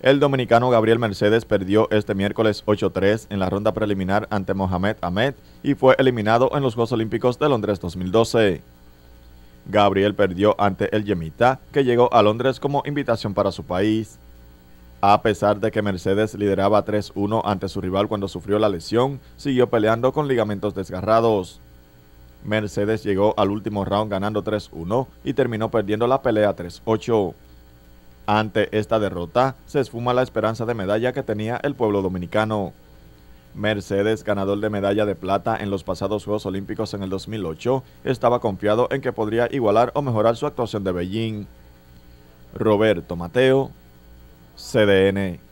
El dominicano Gabriel Mercedes perdió este miércoles 8-3 en la ronda preliminar ante Mohamed Ahmed y fue eliminado en los Juegos Olímpicos de Londres 2012. Gabriel perdió ante el Yemita, que llegó a Londres como invitación para su país. A pesar de que Mercedes lideraba 3-1 ante su rival cuando sufrió la lesión, siguió peleando con ligamentos desgarrados. Mercedes llegó al último round ganando 3-1 y terminó perdiendo la pelea 3-8. Ante esta derrota, se esfuma la esperanza de medalla que tenía el pueblo dominicano. Mercedes, ganador de medalla de plata en los pasados Juegos Olímpicos en el 2008, estaba confiado en que podría igualar o mejorar su actuación de Beijing. Roberto Mateo, CDN.